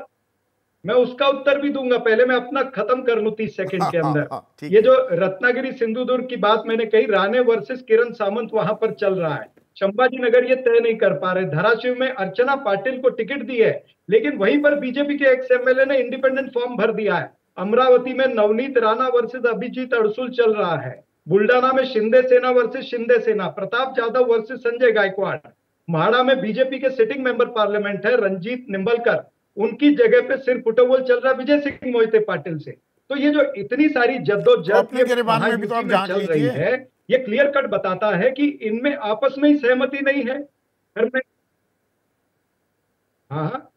मैं उसका उत्तर भी दूंगा पहले मैं अपना खत्म कर लू तीस सेकंड के हाँ, अंदर हाँ, हाँ, ये जो रत्नागिरी सिंधुदुर्ग की बात मैंने कही राणे वर्सेस किरण सामंत वहां पर चल रहा है चंबाजी नगर ये तय नहीं कर पा रहे धराशिव में अर्चना पाटिल को टिकट दी है लेकिन वहीं पर बीजेपी के एक्स एमएलए ने इंडिपेंडेंट फॉर्म भर दिया है अमरावती में नवनीत राणा वर्सेज अभिजीत अड़सुल चल रहा है बुल्डाना में शिंदे सेना वर्सेज शिंदे सेना प्रताप यादव वर्सेज संजय गायकवाड़ महाड़ा में बीजेपी के सिटिंग मेंबर पार्लियामेंट है रंजीत निम्बलकर उनकी जगह पे सिर्फ फुटबॉल चल रहा विजय सिंह मोहिते पाटिल से तो ये जो इतनी सारी जद्दोजहद तो चल रही है ये क्लियर कट बताता है कि इनमें आपस में ही सहमति नहीं है हाँ, हाँ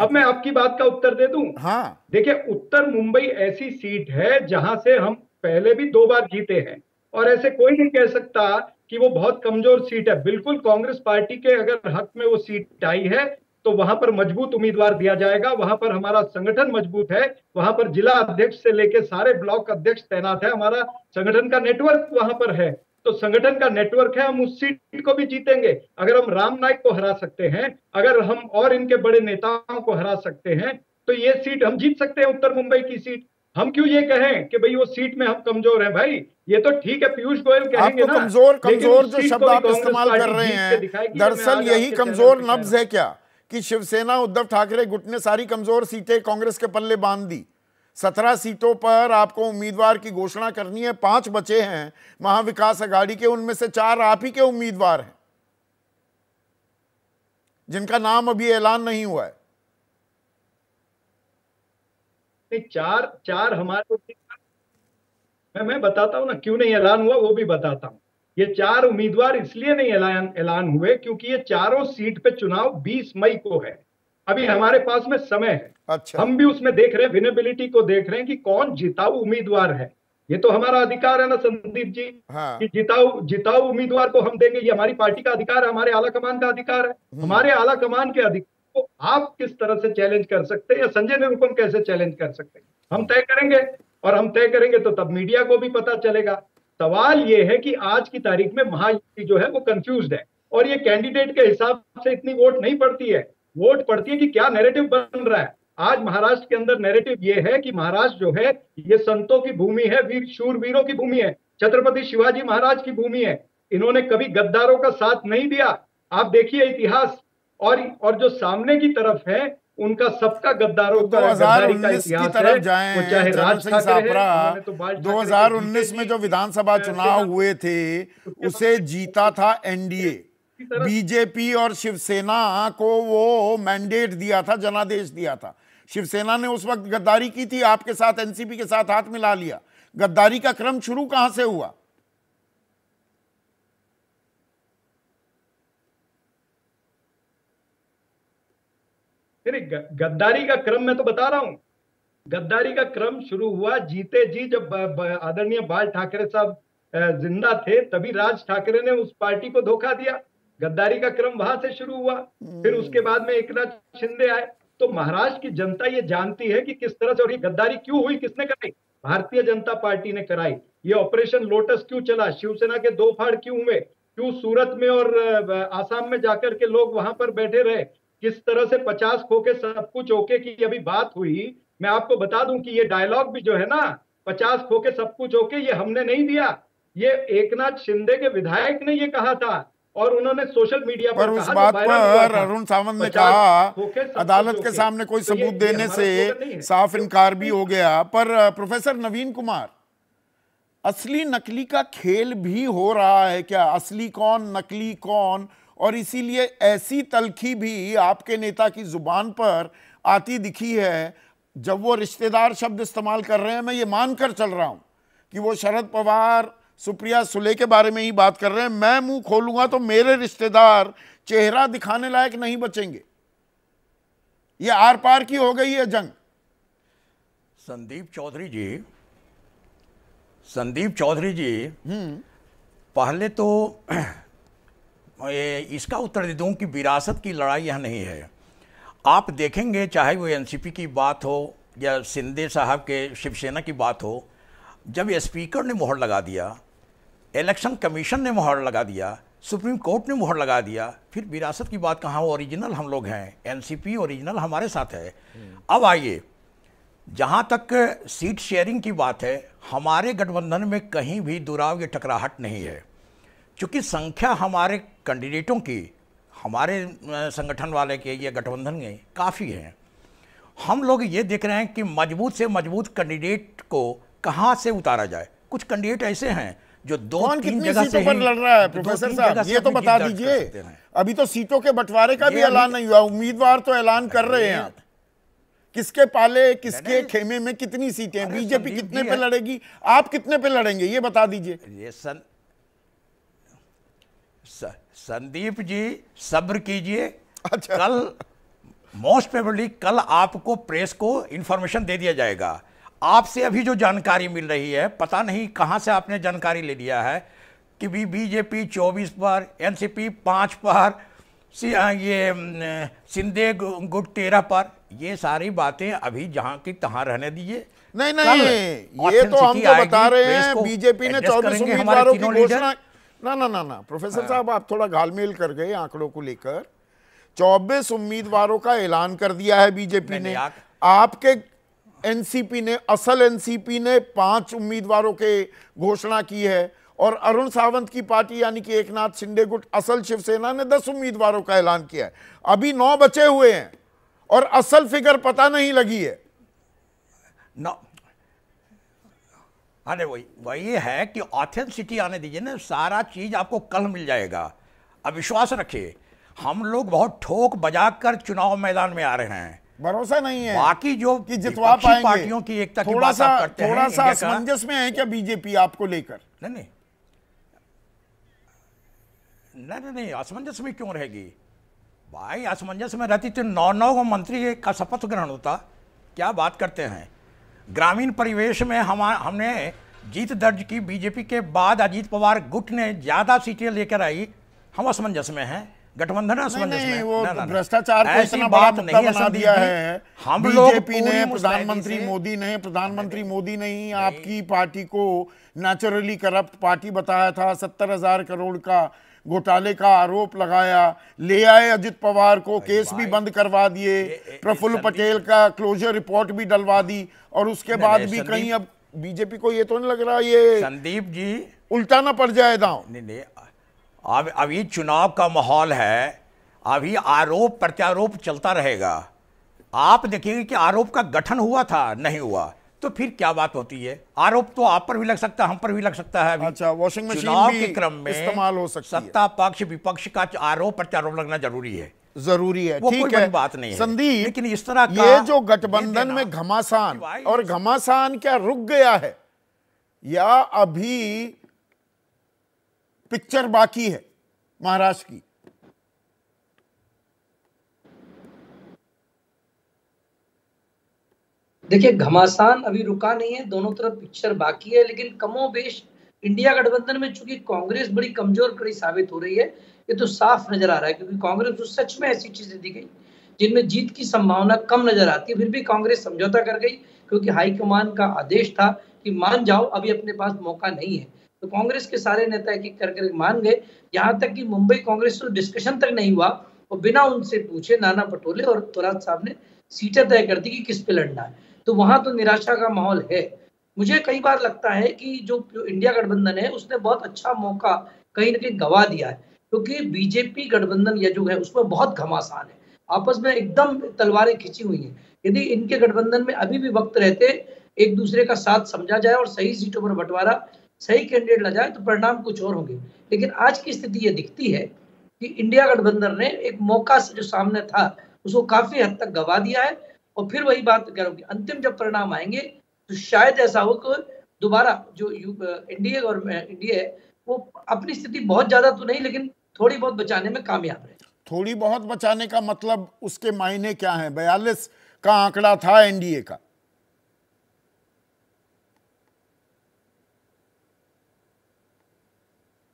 अब मैं आपकी बात का उत्तर दे दू हाँ देखिए उत्तर मुंबई ऐसी सीट है जहां से हम पहले भी दो बार जीते हैं और ऐसे कोई नहीं कह सकता कि वो बहुत कमजोर सीट है बिल्कुल कांग्रेस पार्टी के अगर हक में वो सीट आई है तो वहां पर मजबूत उम्मीदवार दिया जाएगा वहां पर हमारा संगठन मजबूत है वहां पर जिला अध्यक्ष से लेकर सारे ब्लॉक अध्यक्ष तैनात है हमारा संगठन का नेटवर्क वहां पर है तो संगठन का नेटवर्क है हम उस सीट को भी जीतेंगे अगर हम राम नाइक को हरा सकते हैं अगर हम और इनके बड़े नेताओं को हरा सकते हैं तो ये सीट हम जीत सकते हैं उत्तर मुंबई की सीट हम क्यों ये कहें कि भाई वो सीट में हम कमजोर हैं भाई ये तो ठीक है पीयूष गोयल कहेंगे ना कमजोर कमजोर जो शब्द आप इस्तेमाल कर रहे हैं दरअसल यही कमजोर नब्ज है क्या कि शिवसेना उद्धव ठाकरे गुट ने सारी कमजोर सीटें कांग्रेस के पल्ले बांध दी सत्रह सीटों पर आपको उम्मीदवार की घोषणा करनी है पांच बचे हैं महाविकास अघाड़ी के उनमें से चार आप ही के उम्मीदवार हैं जिनका नाम अभी ऐलान नहीं हुआ है चार चार हमारे मैं मैं बताता हूं ना क्यों नहीं ऐलान हुआ वो भी बताता हूं ये चार उम्मीदवार इसलिए नहीं ऐलान ऐलान हुए क्योंकि ये चारों सीट पे चुनाव 20 मई को है अभी हमारे पास में समय है अच्छा। हम भी उसमें देख रहे हैं विनेबिलिटी को देख रहे हैं कि कौन जिताऊ उम्मीदवार है ये तो हमारा अधिकार है ना संदीप जी हाँ। कि जिताऊ जिताऊ उम्मीदवार को हम देंगे ये हमारी पार्टी का अधिकार है हमारे आला कमान का अधिकार है हम्म। हमारे आला कमान के अधिकार को आप किस तरह से चैलेंज कर सकते हैं या संजय निरुपम कैसे चैलेंज कर सकते हैं हम तय करेंगे और हम तय करेंगे तो तब मीडिया को भी पता चलेगा सवाल ये है कि आज की तारीख में महायुति जो है वो कंफ्यूज है और ये कैंडिडेट के हिसाब से इतनी वोट नहीं पड़ती है वोट पड़ती है कि क्या नैरेटिव बन रहा है आज महाराष्ट्र के अंदर नैरेटिव ये है कि महाराष्ट्र जो है ये संतों की भूमि है वीर शूरवीरों की भूमि है छत्रपति शिवाजी महाराज की भूमि है इन्होंने कभी गद्दारों का साथ नहीं दिया आप देखिए इतिहास और और जो सामने की तरफ है उनका सबका गद्दारों तो हजार गद्दारी की तरफ जाए वो चाहे राज ठाकरे तो में जो विधानसभा चुनाव हुए थे उसे जीता था एनडीए बीजेपी और शिवसेना को वो मैंडेट दिया था जनादेश दिया था शिवसेना ने उस वक्त गद्दारी की थी आपके साथ एनसीपी के साथ हाथ मिला लिया गद्दारी का क्रम शुरू कहां से हुआ नहीं गद्दारी का क्रम मैं तो बता रहा हूँ गद्दारी का क्रम शुरू हुआ जीते जी जब आदरणीय बाल ठाकरे साहब जिंदा थे तभी राज ठाकरे ने उस पार्टी को धोखा दिया गद्दारी का क्रम वहां से शुरू हुआ फिर उसके हम्म। बाद में एक नाथ शिंदे आए तो महाराष्ट्र की जनता ये जानती है कि किस तरह से और ये गद्दारी क्यों हुई किसने कराई भारतीय जनता पार्टी ने कराई ये ऑपरेशन लोटस क्यों चला शिवसेना के दो फाड़ क्यों हुए क्यों सूरत में और आसाम में जाकर के लोग वहां पर बैठे रहे किस तरह से पचास खो के सब कुछ ओके की अभी बात हुई मैं आपको बता दूं कि ये डायलॉग भी जो है ना पचास खो के सब कुछ ओके ये हमने नहीं दिया ये एक शिंदे के विधायक ने ये कहा था और उन्होंने सोशल मीडिया पर, पर उस बात पर अरुण सावंत ने कहा अदालत के सामने कोई तो सबूत देने से साफ इनकार भी हो गया पर प्रोफेसर नवीन कुमार असली नकली का खेल भी हो रहा है क्या असली कौन नकली कौन और इसीलिए ऐसी तलखी भी आपके नेता की ज़ुबान पर आती दिखी है जब वो रिश्तेदार शब्द इस्तेमाल कर रहे हैं मैं ये मानकर चल रहा हूं कि वो शरद पवार सुप्रिया सुले के बारे में ही बात कर रहे हैं मैं मुंह खोलूंगा तो मेरे रिश्तेदार चेहरा दिखाने लायक नहीं बचेंगे ये आर पार की हो गई है जंग संदीप चौधरी जी संदीप चौधरी जी हम्म। पहले तो इसका उत्तर दे दूँ कि विरासत की लड़ाई यह नहीं है आप देखेंगे चाहे वो एनसीपी की बात हो या सिंधे साहब के शिवसेना की बात हो जब स्पीकर ने मोहर लगा दिया इलेक्शन कमीशन ने मोहर लगा दिया सुप्रीम कोर्ट ने मोहर लगा दिया फिर विरासत की बात कहाँ ओरिजिनल हम लोग हैं एनसीपी ओरिजिनल हमारे साथ है हम्म। अब आइए जहाँ तक सीट शेयरिंग की बात है हमारे गठबंधन में कहीं भी दुराव या टकराहट नहीं है क्योंकि संख्या हमारे कैंडिडेटों की हमारे संगठन वाले के या गठबंधन के काफ़ी हैं हम लोग ये देख रहे हैं कि मजबूत से मजबूत कैंडिडेट को कहाँ से उतारा जाए कुछ कैंडिडेट ऐसे हैं जो दो जगह पर लड़ रहा है प्रोफेसर साहब ये तो बता दीजिए अभी तो सीटों के बंटवारे का भी ऐलान नहीं हुआ उम्मीदवार तो ऐलान कर रहे हैं आप किसके पाले किसके खेमे में कितनी सीटें बीजेपी कितने पे लड़ेगी आप कितने पे लड़ेंगे ये बता दीजिए संदीप जी सब्र कीजिए अच्छा। कल मोस्ट प्रेबली कल आपको प्रेस को इन्फॉर्मेशन दे दिया जाएगा आपसे अभी जो जानकारी मिल रही है पता नहीं कहां से आपने जानकारी ले लिया है कि भी बीजेपी 24 पर एनसीपी 5 पर ये सिंधे गुट तेरह पर ये सारी बातें अभी जहां की तहां रहने दीजिए नहीं नहीं ये तो हम तो बता रहे हैं बीजेपी ने चौबीस उम्मीदवारों की घोषणा ना ना ना ना प्रोफेसर हाँ। साहब आप थोड़ा घालमेल कर गए आंकड़ों को लेकर चौबीस उम्मीदवारों का ऐलान कर दिया है बीजेपी ने आपके एनसीपी ने असल एनसीपी ने पांच उम्मीदवारों के घोषणा की है और अरुण सावंत की पार्टी यानी कि एकनाथ शिंदे गुट असल शिवसेना ने दस उम्मीदवारों का ऐलान किया है अभी नौ बचे हुए हैं और असल फिगर पता नहीं लगी है नौ अरे वही वही है कि ऑथेंसिटी आने दीजिए ना सारा चीज़ आपको कल मिल जाएगा अब विश्वास रखिए हम लोग बहुत ठोक बजा कर चुनाव मैदान में आ रहे हैं भरोसा नहीं है बाकी जो कि जितवा पाएंगे पार्टियों की एकता की बात आप करते थोड़ा हैं थोड़ा सा असमंजस में है क्या बीजेपी आपको लेकर नहीं नहीं नहीं, नहीं असमंजस में क्यों रहेगी भाई असमंजस में रहती तो नौ नौ मंत्री का शपथ ग्रहण होता क्या बात करते हैं ग्रामीण परिवेश में हम हमने जीत दर्ज की बीजेपी के बाद अजीत पवार गुट ने ज्यादा सीटें लेकर आई हम असमंजस में हैं गठबंधन असमंजस में वो भ्रष्टाचार ऐसी बात नहीं बना दिया है हम बीजेपी ने प्रधानमंत्री मोदी ने प्रधानमंत्री मोदी ने ही आपकी पार्टी को नेचुरली करप्ट पार्टी बताया था सत्तर हजार करोड़ का घोटाले का आरोप लगाया ले आए अजित पवार को केस भी बंद करवा दिए प्रफुल्ल पटेल का क्लोजर रिपोर्ट भी डलवा दी और उसके बाद भी कहीं अब बीजेपी को ये तो नहीं लग रहा ये संदीप जी उल्टा ना पड़ जाए दाव नहीं नहीं अब अभी चुनाव का माहौल है अभी आरोप प्रत्यारोप चलता रहेगा आप देखेंगे कि आरोप का गठन हुआ था नहीं हुआ तो फिर क्या बात होती है आरोप तो आप पर भी लग सकता है हम पर भी लग सकता है अच्छा वॉशिंग मशीन चुनाव के क्रम में इस्तेमाल हो सकता है सत्ता पक्ष विपक्ष का आरोप प्रत्यारोप लगना जरूरी है जरूरी है ठीक है बात नहीं संदीप लेकिन इस तरह ये जो गठबंधन में घमासान और घमासान क्या रुक गया है या अभी पिक्चर बाकी है महाराष्ट्र की देखिए घमासान अभी रुका नहीं है दोनों तरफ पिक्चर बाकी है लेकिन कमो बेश इंडिया गठबंधन में चूंकि कांग्रेस बड़ी कमजोर कड़ी साबित हो रही है ये तो साफ नजर आ रहा है क्योंकि कांग्रेस तो सच में ऐसी चीजें दी गई जिनमें जीत की संभावना कम नजर आती है फिर भी कांग्रेस समझौता कर गई क्योंकि हाईकमान का आदेश था कि मान जाओ अभी अपने पास मौका नहीं है तो कांग्रेस के सारे नेता एक एक कर कर मान गए यहाँ तक कि मुंबई कांग्रेस तो डिस्कशन तक नहीं हुआ और बिना उनसे पूछे नाना पटोले और तुराज साहब ने सीटें तय कर दी कि किस पे लड़ना है तो वहां तो निराशा का माहौल है मुझे कई बार लगता है कि जो इंडिया गठबंधन है उसने बहुत अच्छा मौका कहीं ना कहीं गवा दिया है क्योंकि तो बीजेपी गठबंधन या जो है उसमें बहुत घमासान है आपस में एकदम तलवारें खिंची हुई हैं यदि इनके गठबंधन में अभी भी वक्त रहते एक दूसरे का साथ समझा जाए और सही सीटों पर बंटवारा सही कैंडिडेट ला जाए तो परिणाम कुछ और होंगे लेकिन आज की स्थिति ये दिखती है कि इंडिया गठबंधन ने एक मौका जो सामने था उसको काफी हद तक गवा दिया है और फिर वही बात कह रहा हूँ कि अंतिम जब परिणाम आएंगे तो शायद ऐसा हो कि दोबारा जो एनडीए और एनडीए है वो अपनी स्थिति बहुत ज्यादा तो नहीं लेकिन थोड़ी बहुत बचाने में कामयाब रहे थोड़ी बहुत बचाने का मतलब उसके मायने क्या है बयालीस का आंकड़ा था एनडीए का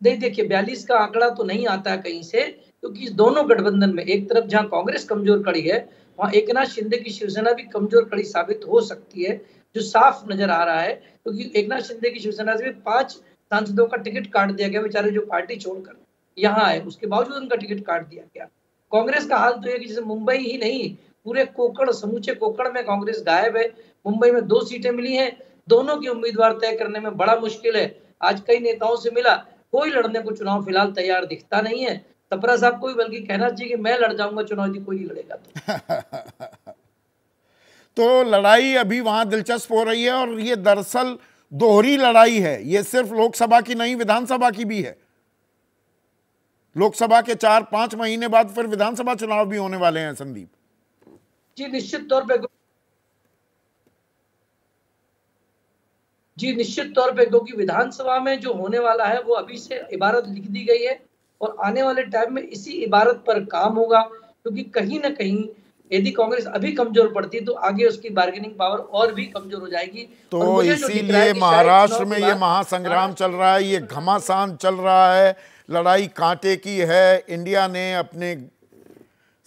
नहीं देखिए बयालीस का आंकड़ा तो नहीं आता कहीं से क्योंकि तो दोनों गठबंधन में एक तरफ जहां कांग्रेस कमजोर कड़ी है वहां एक नाथ शिंदे की शिवसेना भी कमजोर खड़ी साबित हो सकती है जो साफ नजर आ रहा है क्योंकि तो एक नाथ शिंदे की शिवसेना से भी पांच सांसदों का टिकट काट दिया गया बेचारे जो पार्टी छोड़कर यहाँ आए उसके बावजूद उनका टिकट काट दिया गया कांग्रेस का हाल तो यह जैसे मुंबई ही नहीं पूरे कोकड़ समूचे कोकड़ में कांग्रेस गायब है मुंबई में दो सीटें मिली हैं दोनों की उम्मीदवार तय करने में बड़ा मुश्किल है आज कई नेताओं से मिला कोई लड़ने को चुनाव फिलहाल तैयार दिखता नहीं है तपरा साहब को भी बल्कि कहना चाहिए कि मैं लड़ जाऊंगा चुनौती कोई नहीं लड़ेगा तो तो लड़ाई अभी वहां दिलचस्प हो रही है और ये दरअसल दोहरी लड़ाई है ये सिर्फ लोकसभा की नहीं विधानसभा की भी है लोकसभा के चार पांच महीने बाद फिर विधानसभा चुनाव भी होने वाले हैं संदीप जी निश्चित तौर पे जी निश्चित तौर पे क्योंकि विधानसभा में जो होने वाला है वो अभी से इबारत लिख दी गई है और आने वाले टाइम में इसी इबारत पर काम होगा क्योंकि कहीं ना कहीं यदि कांग्रेस अभी कमजोर पड़ती तो आगे उसकी बार्गेनिंग पावर और भी कमजोर हो जाएगी तो इसीलिए महाराष्ट्र में ये महासंग्राम हाँ। चल रहा है ये घमासान चल रहा है लड़ाई कांटे की है इंडिया ने अपने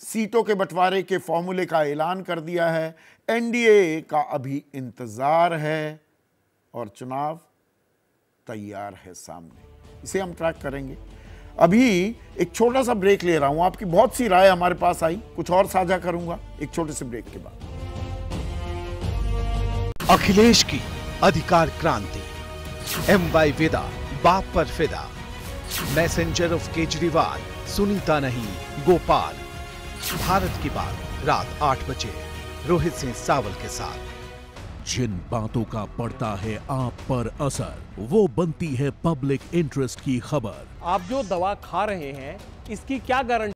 सीटों के बंटवारे के फॉर्मूले का ऐलान कर दिया है एनडीए का अभी इंतज़ार है और चुनाव तैयार है सामने इसे हम ट्रैक करेंगे अभी एक छोटा सा ब्रेक ले रहा हूं आपकी बहुत सी राय हमारे पास आई कुछ और साझा करूंगा एक छोटे से ब्रेक के बाद अखिलेश की अधिकार क्रांति एम बाई वेदा बाप पर फिदा मैसेंजर ऑफ केजरीवाल सुनीता नहीं गोपाल भारत की बात रात आठ बजे रोहित सिंह सावल के साथ जिन बातों का पड़ता है आप पर असर वो बनती है पब्लिक इंटरेस्ट की खबर आप जो दवा खा रहे हैं इसकी क्या गारंटी